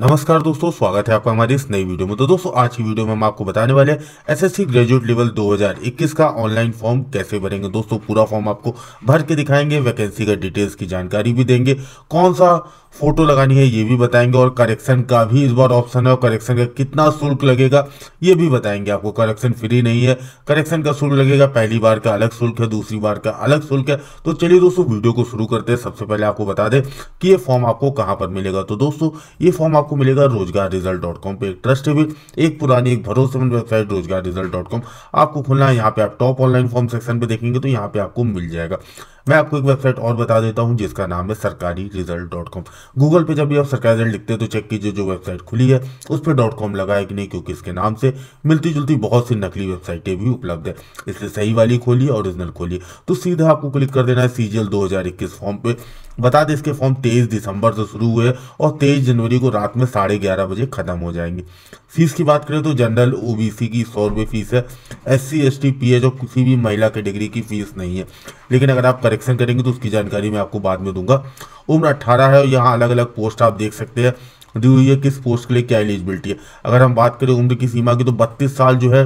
नमस्कार दोस्तों स्वागत है आपका हमारी इस नई वीडियो में तो दोस्तों आज की वीडियो में हम आपको बताने वाले एस एसएससी ग्रेजुएट लेवल 2021 का ऑनलाइन फॉर्म कैसे भरेंगे दोस्तों पूरा फॉर्म आपको भर के दिखाएंगे वैकेंसी का डिटेल्स की जानकारी भी देंगे कौन सा फोटो लगानी है ये भी बताएंगे और करेक्शन का भी इस बार ऑप्शन है और करेक्शन का कितना शुल्क लगेगा ये भी बताएंगे आपको करेक्शन फ्री नहीं है करेक्शन का शुल्क लगेगा पहली बार का अलग शुल्क है दूसरी बार का अलग शुल्क है तो चलिए दोस्तों वीडियो को शुरू करते हैं सबसे पहले आपको बता दें कि ये फॉर्म आपको कहाँ पर मिलेगा तो दोस्तों ये फॉर्म आपको मिलेगा रोजगार रिजल्ट डॉट कॉम पर एक भी एक पुरानी एक भरोसेमंद वेबसाइट रोजगार रिजल्ट डॉट कॉम आपको खुलना है यहाँ पे आप टॉप ऑनलाइन फॉर्म सेक्शन पर देखेंगे तो यहाँ पे आपको मिल जाएगा मैं आपको एक वेबसाइट और बता देता हूँ जिसका नाम है सरकारी रिजल्ट डॉट कॉम गूगल पर जब भी आप सरकारी रिजल्ट लिखते हैं तो चेक कीजिए जो वेबसाइट खुली है उस पर डॉट कॉम लगा है कि नहीं क्योंकि इसके नाम से मिलती जुलती बहुत सी नकली वेबसाइटें भी उपलब्ध है इसलिए सही वाली खोलिए ओरिजिनल खोलिए तो सीधा आपको क्लिक कर देना है सी जी फॉर्म पर बता दें इसके फॉर्म तेईस दिसंबर से शुरू हुए और तेईस जनवरी को रात में साढ़े ग्यारह बजे खत्म हो जाएंगे फीस की बात करें तो जनरल ओबीसी की सौ रुपये फीस है S C S T P H और किसी भी महिला कैटेगरी की फीस नहीं है लेकिन अगर आप करें करेक्शन करेंगे तो उसकी जानकारी मैं आपको बाद में दूंगा उम्र अट्ठारह है और यहाँ अलग अलग पोस्ट आप देख सकते हैं दी हुई है किस पोस्ट के लिए क्या एलिजिबिलिटी है अगर हम बात करें उम्र की सीमा की तो बत्तीस साल जो है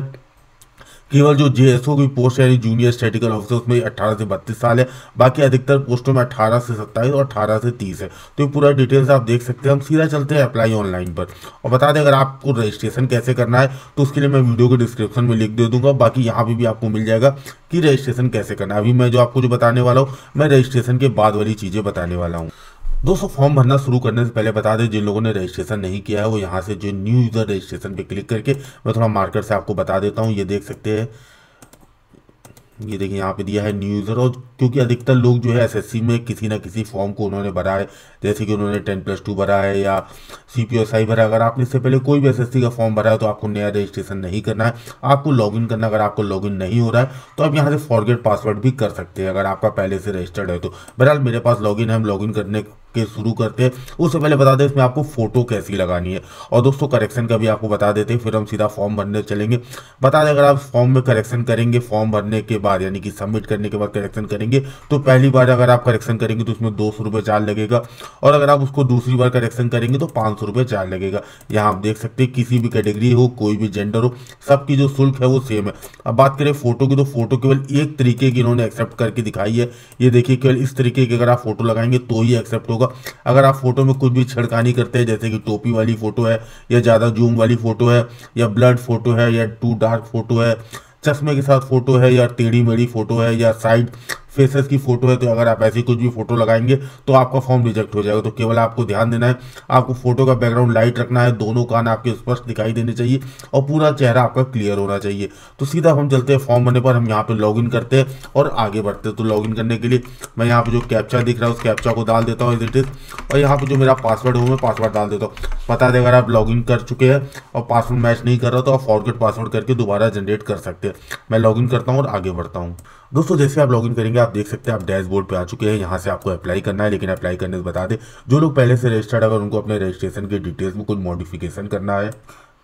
केवल जो जेएसओ की पोस्ट है जूनियर स्टेटिकल ऑफिसर उसमें अठारह से बत्तीस साल है बाकी अधिकतर पोस्टों में अठारह से सत्ताईस और अठारह से तीस है तो ये पूरा डिटेल्स आप देख सकते हैं हम सीधा चलते हैं अप्लाई ऑनलाइन पर और बता दें अगर आपको रजिस्ट्रेशन कैसे करना है तो उसके लिए मैं वीडियो को डिस्क्रिप्शन में लिख दे दूंगा बाकी यहाँ पर भी आपको मिल जाएगा कि रजिस्ट्रेशन कैसे करना है अभी मैं जो आपको जो बताने वाला हूँ मैं रजिस्ट्रेशन के बाद वाली चीज़ें बताने वाला हूँ दोस्तों फॉर्म भरना शुरू करने से पहले बता दें जिन लोगों ने रजिस्ट्रेशन नहीं किया है वो यहाँ से जो न्यू यूज़र रजिस्ट्रेशन पे क्लिक करके मैं थोड़ा मार्कर से आपको बता देता हूँ ये देख सकते हैं ये देखिए यहाँ पे दिया है न्यू यूज़र और क्योंकि अधिकतर लोग जो है एसएससी में किसी ना किसी फॉर्म को उन्होंने भरा है जैसे कि उन्होंने टेन प्लस टू भरा है या सी पी एस आई भरा अगर आपने इससे पहले कोई भी एसएससी का फॉर्म भरा है तो आपको नया रजिस्ट्रेशन नहीं करना है आपको लॉगिन करना अगर आपको लॉगिन नहीं हो रहा है तो आप यहाँ से फॉरगेट पासवर्ड भी कर सकते हैं अगर आपका पहले से रजिस्टर्ड है तो बहरहाल मेरे पास लॉगिन है हम लॉगिन करने के शुरू करते हैं उससे पहले बता दें इसमें आपको फ़ोटो कैसी लगानी है और दोस्तों करेक्शन का भी आपको बता देते हैं फिर हम सीधा फॉर्म भरने चलेंगे बता दें अगर आप फॉर्म में करेक्शन करेंगे फॉर्म भरने के बाद यानी कि सबमिट करने के बाद करेक्शन करेंगे तो पहली बार अगर आप करेक्शन करेंगे तो उसमें दो सौ चार्ज लगेगा और अगर आप उसको दूसरी बार करेक्शन करेंगे तो पाँच सौ चार्ज लगेगा यहाँ आप देख सकते हैं किसी भी कैटेगरी हो कोई भी जेंडर हो सबकी जो शुल्क है वो सेम है अब बात करें फोटो की तो फोटो केवल एक तरीके की इन्होंने एक्सेप्ट करके दिखाई है ये देखिए केवल इस तरीके की अगर आप फोटो लगाएंगे तो ही एक्सेप्ट होगा होगा अगर आप फोटो में कुछ भी छिड़कानी करते हैं जैसे कि टोपी वाली फ़ोटो है या ज़्यादा जूम वाली फ़ोटो है या ब्लड फ़ोटो है या टू डार्क फ़ोटो है चश्मे के साथ फ़ोटो है या टेढ़ी मेढ़ी फ़ोटो है या साइड फेसेस की फोटो है तो अगर आप ऐसी कुछ भी फोटो लगाएंगे तो आपका फॉर्म रिजेक्ट हो जाएगा तो केवल आपको ध्यान देना है आपको फोटो का बैकग्राउंड लाइट रखना है दोनों कान आपके स्पष्ट दिखाई देने चाहिए और पूरा चेहरा आपका क्लियर होना चाहिए तो सीधा हम चलते हैं फॉर्म भरने पर हम यहाँ पर लॉग करते हैं और आगे बढ़ते हैं तो लॉग करने के लिए मैं यहाँ पर जो कैप्चा दिख रहा है उस कैप्चा को डाल देता हूँ एज इट इज़ और यहाँ पर जो मेरा पासवर्ड है मैं पासवर्ड डाल देता हूँ पता अगर आप लॉगिन कर चुके हैं और पासवर्ड मैच नहीं कर रहा तो आप फॉरगेट पासवर्ड करके दोबारा जनरेट कर सकते हैं मैं लॉगिन करता हूँ और आगे बढ़ता हूँ दोस्तों जैसे आप लॉगिन करेंगे आप देख सकते हैं आप डैशबोर्ड पे आ चुके हैं यहाँ से आपको अप्लाई करना है लेकिन अप्लाई करने से बता दें जो लोग पहले से रजिस्टर्ड अगर उनको अपने रजिस्ट्रेशन की डिटेल्स में कुछ मॉडिफिकेशन करना है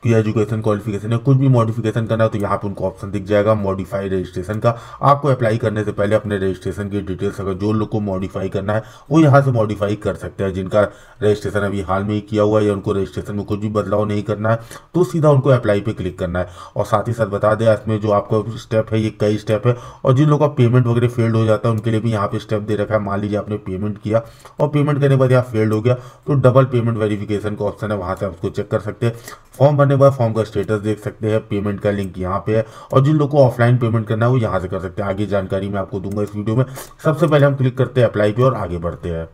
की एजुकेशन क्वालिफिकेशन या कुछ भी मॉडिफिकेशन करना है तो यहाँ पे उनको ऑप्शन दिख जाएगा मॉडिफाई रजिस्ट्रेशन का आपको अप्लाई करने से पहले अपने रजिस्ट्रेशन की डिटेल्स अगर जो लोग को मॉडिफाई करना है वो यहाँ से मॉडिफाई कर सकते हैं जिनका रजिस्ट्रेशन अभी हाल में ही किया हुआ है या उनको रजिस्ट्रेशन में कुछ भी बदलाव नहीं करना है तो सीधा उनको अप्लाई पर क्लिक करना है और साथ ही साथ बता दें इसमें जो आपका स्टेप है ये कई स्टेप है और जिन लोगों का पेमेंट वगैरह फेल्ड हो जाता है उनके लिए भी यहाँ पे स्टेप दे रखा है मान लीजिए आपने पेमेंट किया और पेमेंट करने के बाद यहाँ फेल्ड हो गया तो डबल पेमेंट वेरिफिकेशन का ऑप्शन है वहाँ से आप उसको चेक कर सकते हैं फॉर्म करने के बाद फॉर्म का स्टेटस देख सकते हैं पेमेंट का लिंक यहाँ पे है और जिन लोगों को ऑफलाइन पेमेंट करना है वो यहाँ से कर सकते हैं आगे जानकारी मैं आपको दूंगा इस वीडियो में सबसे पहले हम क्लिक करते हैं अप्लाई पे और आगे बढ़ते हैं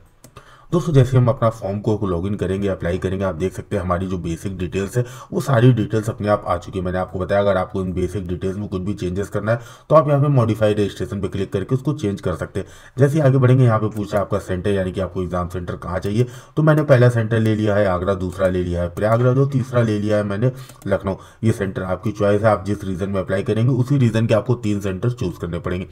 दोस्तों जैसे हम अपना फॉर्म को लॉगिन करेंगे अप्लाई करेंगे आप देख सकते हैं हमारी जो बेसिक डिटेल्स है वो सारी डिटेल्स अपने आप आ चुकी है मैंने आपको बताया अगर आपको इन बेसिक डिटेल्स में कुछ भी चेंजेस करना है तो आप यहाँ पे मॉडिफाइड रजिस्ट्रेशन पे क्लिक करके उसको चेंज कर सकते हैं जैसे आगे बढ़ेंगे यहाँ पे पूछा आपका सेंटर यानी कि आपको एग्जाम सेंटर कहाँ चाहिए तो मैंने पहला सेंटर ले लिया है आगरा दूसरा ले लिया है प्रयागराज और तीसरा ले लिया है मैंने लखनऊ ये सेंटर आपकी चॉइस है आप जिस रीजन में अप्लाई करेंगे उसी रीजन के आपको तीन सेंटर चूज करने पड़ेंगे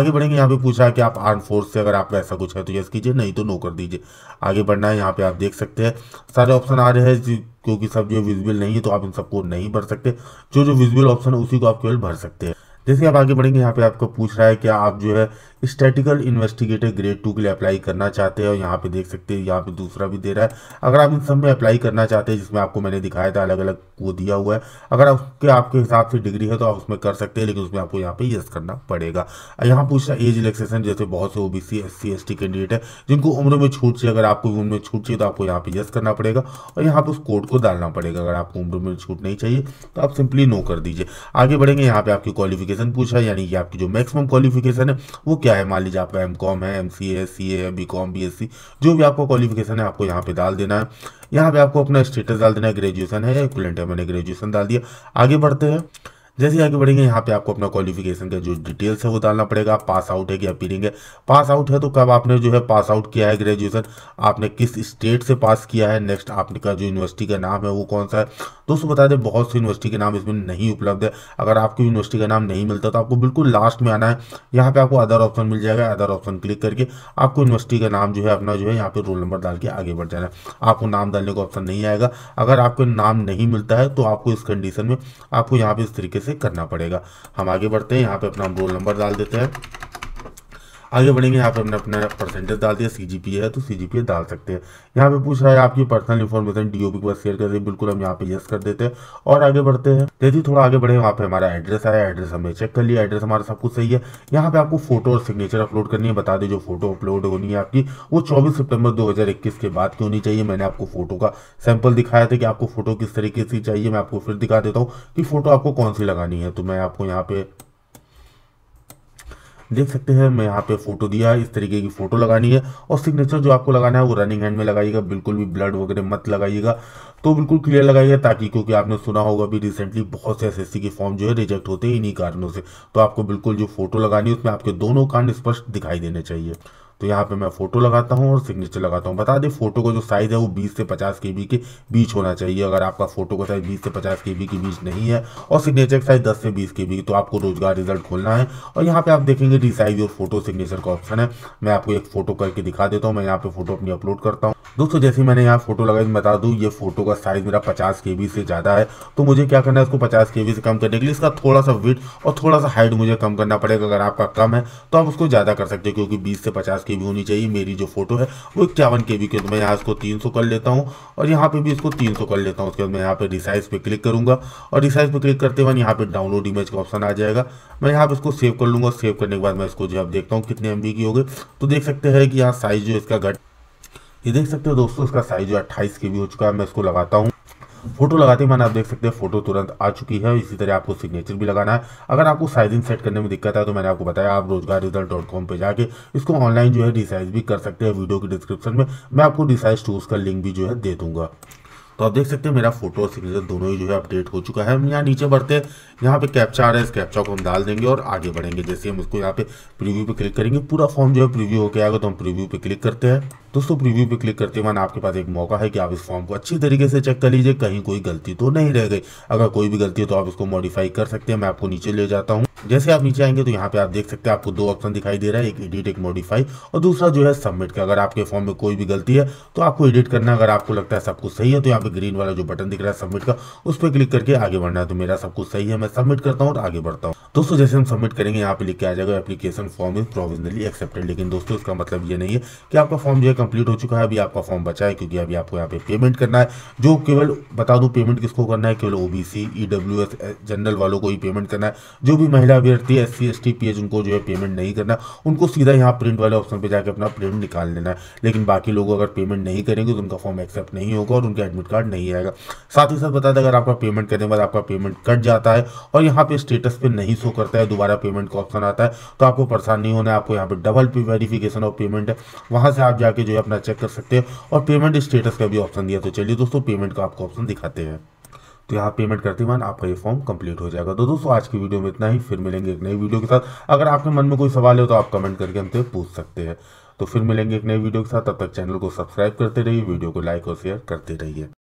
आगे बढ़ेंगे यहाँ पे पूछा कि आप आर्म फोर्स से अगर आपका ऐसा कुछ है तो यस कीजिए नहीं तो नो कर दीजिए आगे बढ़ना है यहाँ पे आप देख सकते हैं सारे ऑप्शन आ रहे हैं क्योंकि सब जो विजिबल नहीं है तो आप इन सबको नहीं भर सकते जो जो विजिबल ऑप्शन है उसी को आप केवल भर सकते हैं जैसे आप आगे बढ़ेंगे यहाँ पे आपको पूछ रहा है कि आप जो है स्टैटिकल इन्वेस्टिगेटर ग्रेड टू के लिए अप्लाई करना चाहते हैं और यहाँ पे देख सकते हैं यहाँ पे दूसरा भी दे रहा है अगर आप इन सब में अप्लाई करना चाहते हैं जिसमें आपको मैंने दिखाया था अलग अलग वो दिया हुआ है अगर आपके आपके हिसाब से डिग्री है तो आप उसमें कर सकते हैं लेकिन उसमें आपको यहाँ पे यस करना पड़ेगा यहाँ पूछ रहा एज रिलेक्सेशन जैसे बहुत से O B C S C S T candidate है जिनको उम्र में छूट चाहिए अगर आपको उम्र में छूट चाहिए तो आपको यहाँ पे यस करना पड़ेगा और यहाँ पे उस कोड को डालना पड़ेगा अगर आपको उम्र में छूट नहीं चाहिए तो आप सिंपली नो कर दीजिए आगे बढ़ेंगे यहाँ पे आपकी क्वालिफिकेशन पूछा यानी कि आपकी जो मैक्सिमम क्वालिफिकेशन है वो क्या किया है मान लीजिए आपका एम कॉम है M C A C A B com B S C जो भी आपको क्वालिफिकेशन है आपको यहाँ पे डाल देना है यहाँ पे आपको अपना स्टेटस डाल देना है ग्रेजुएशन है इक्वलेंट है मैंने ग्रेजुएशन डाल दिया आगे बढ़ते हैं जैसे आगे बढ़ेंगे यहाँ पे आपको अपना क्वालिफिकेशन का जो डिटेल्स है वो डालना पड़ेगा पास आउट है कि अपीयरिंग है पास आउट है तो कब आपने जो है पास आउट किया है ग्रेजुएशन आपने किस स्टेट से पास किया है नेक्स्ट आपका जो यूनिवर्सिटी का नाम है वो कौन सा है दोस्तों बता दें बहुत सी यूनिवर्सिटी के नाम इसमें नहीं उपलब्ध है अगर आपको यूनिवर्सिटी का नाम नहीं मिलता तो आपको बिल्कुल लास्ट में आना है यहाँ पे आपको अदर ऑप्शन मिल जाएगा अदर ऑप्शन क्लिक करके आपको यूनिवर्सिटी का नाम जो है अपना जो है यहाँ पे रोल नंबर डाल के आगे बढ़ जाना है आपको नाम डालने का ऑप्शन नहीं आएगा अगर आपको नाम नहीं मिलता है तो आपको इस कंडीशन में आपको यहाँ पे इस तरीके से करना पड़ेगा हम आगे बढ़ते हैं यहाँ पे अपना रोल नंबर डाल देते हैं आगे बढ़ेंगे यहाँ पे हमने अपना परसेंटेज डाल दिया सी है तो सी डाल सकते हैं यहाँ पे पूछ रहा है आपकी पर्सनल इन्फॉर्मेशन डीओपी के पास शेयर कर दें बिल्कुल हम यहाँ पे यस कर देते हैं और आगे बढ़ते हैं जैसे थोड़ा आगे बढ़े वहाँ पे हमारा एड्रेस आया एड्रेस हमने चेक कर लिया एड्रेस हमारा सब कुछ सही है यहाँ पे आपको फोटो और सिग्नेचर अपलोड करनी है बता दें जो फोटो अपलोड होनी है आपकी वो चौबीस सितंबर इक्कीस के बाद की होनी चाहिए मैंने आपको फोटो का सैंपल दिखाया था कि आपको फोटो किस तरीके से चाहिए मैं आपको फिर दिखा देता हूँ कि फोटो आपको कौन सी लगानी है तो मैं आपको यहाँ पे देख सकते हैं मैं यहाँ पे फोटो दिया है इस तरीके की फोटो लगानी है और सिग्नेचर जो आपको लगाना है वो रनिंग हैंड में लगाइएगा बिल्कुल भी ब्लड वगैरह मत लगाइएगा तो बिल्कुल क्लियर लगाइए ताकि क्योंकि आपने सुना होगा भी रिसेंटली बहुत से एस के फॉर्म जो है रिजेक्ट होते हैं इन्हीं कारणों से तो आपको बिल्कुल जो फोटो लगानी है उसमें आपके दोनों कांड स्पष्ट दिखाई देने चाहिए तो यहाँ पे मैं फ़ोटो लगाता हूँ और सिग्नेचर लगाता हूँ बता दें फ़ोटो का जो साइज़ है वो 20 से 50 के के बीच होना चाहिए अगर आपका फ़ोटो का साइज़ 20 से 50 के के बीच नहीं है और सिग्नेचर का साइज़ 10 से 20 के तो आपको रोजगार रिजल्ट खोलना है और यहाँ पे आप देखेंगे डी साइज और फोटो सिग्नेचर का ऑप्शन है मैं आपको एक फ़ोटो करके दिखा देता हूँ मैं यहाँ पे फ़ोटो अपनी अपलोड करता हूँ दोस्तों जैसे मैंने यहाँ फोटो लगाई बता दूँ ये फोटो का साइज़ मेरा पचास के से ज़्यादा है तो मुझे क्या करना है इसको पचास के से कम करने के लिए इसका थोड़ा सा वेट और थोड़ा सा हाइट मुझे कम करना पड़ेगा अगर आपका कम है तो आप उसको ज़्यादा कर सकते हो क्योंकि बीस से पचास के भी होनी चाहिए मेरी जो फोटो है वो इक्यावन के की तो मैं यहाँ इसको तीन कर लेता हूँ और यहाँ पे भी इसको तीन कर लेता हूँ उसके बाद मैं यहाँ पे रिसाइज पे क्लिक करूँगा और रिसाइज पे क्लिक करते हुए यहाँ पे डाउनलोड इमेज का ऑप्शन आ जाएगा मैं यहाँ पे इसको सेव कर लूँगा सेव करने के बाद मैं इसको जो है देखता हूँ कितने एम की हो गई तो देख सकते हैं कि यहाँ साइज़ जो इसका घट ये देख सकते हो दोस्तों इसका साइज़ जो अट्ठाईस के भी हो चुका है मैं इसको लगाता हूँ फोटो लगाते मैंने आप देख सकते हैं फोटो तुरंत आ चुकी है इसी तरह आपको सिग्नेचर भी लगाना है अगर आपको साइजिंग सेट करने में दिक्कत है तो मैंने आपको बताया आप रोजगार रिजल्ट डॉट कॉम पर जाके इसको ऑनलाइन जो है रिसाइज भी कर सकते हैं वीडियो के डिस्क्रिप्शन में मैं आपको रिसाइज टूल्स का लिंक भी जो है दे दूंगा तो आप देख सकते हैं मेरा फोटो और सिग्नेचर दोनों ही जो है अपडेट हो चुका है हम यहाँ नीचे बढ़ते हैं यहाँ पे कैप्चा आ रहा है इस कैप्चा को हम डाल देंगे और आगे बढ़ेंगे जैसे हम उसको यहाँ पे प्रीव्यू पे क्लिक करेंगे पूरा फॉर्म जो है प्रीव्यू होकर आएगा तो हम प्रीव्यू पे क्लिक करते हैं दोस्तों प्रीव्यू पे क्लिक करते हुए आपके पास एक मौका है कि आप इस फॉर्म को अच्छी तरीके से चेक कर लीजिए कहीं कोई गलती तो नहीं रह गई अगर कोई भी गलती है तो आप इसको मॉडिफाई कर सकते हैं मैं आपको नीचे ले जाता हूँ जैसे आप नीचे आएंगे तो यहाँ पे आप देख सकते हैं आपको दो ऑप्शन दिखाई दे रहा है एक एडिट एक मॉडिफाई और दूसरा जो है सबमिट का अगर आपके फॉर्म में कोई भी गलती है तो आपको एडिट करना अगर आपको लगता है सब कुछ सही है तो यहाँ पे ग्रीन वाला जो बटन दिख रहा है सबमिट का उस पर क्लिक करके आगे बढ़ना है तो मेरा सब कुछ सही है मैं सबमिट करता हूँ और आगे बढ़ता हूँ दोस्तों जैसे हम सबमिट करेंगे यहाँ पे लिख के आ जाएगा application form is provisionally accepted लेकिन दोस्तों इसका मतलब ये नहीं है कि आपका फॉर्म जो है कंप्लीट हो चुका है अभी आपका फॉर्म बचा है क्योंकि अभी आपको यहाँ पे पेमेंट करना है जो केवल बता दूँ पेमेंट किसको करना है केवल ओबीसी ईडब्ल्यूएस जनरल वालों को ही पेमेंट करना है जो भी महिला महिला अभ्यर्थी S C S T P H उनको जो है पेमेंट नहीं करना उनको सीधा यहाँ प्रिंट वाले ऑप्शन पर जाकर अपना प्रिंट निकाल लेना है लेकिन बाकी लोग अगर पेमेंट नहीं करेंगे तो उनका फॉर्म एक्सेप्ट नहीं होगा और उनका एडमिट कार्ड नहीं आएगा साथ ही साथ बता दें अगर आपका पेमेंट करने के बाद आपका पेमेंट कट जाता है और यहाँ पे स्टेटस पे नहीं शो करता है दोबारा पेमेंट का ऑप्शन आता है तो आपको परेशान नहीं होना है आपको यहाँ पे डबल वेरिफिकेशन ऑफ पेमेंट है वहाँ से आप जाके जो है अपना चेक कर सकते हैं और पेमेंट स्टेटस का भी ऑप्शन दिया तो चलिए दोस्तों पेमेंट का आपको ऑप्शन दिखाते हैं तो यहाँ पेमेंट करते मान आपका ये फॉर्म कंप्लीट हो जाएगा तो दोस्तों आज की वीडियो में इतना ही फिर मिलेंगे एक नई वीडियो के साथ अगर आपके मन में कोई सवाल है तो आप कमेंट करके हमसे पूछ सकते हैं तो फिर मिलेंगे एक नई वीडियो के साथ तब तक चैनल को सब्सक्राइब करते रहिए वीडियो को लाइक और शेयर करते रहिए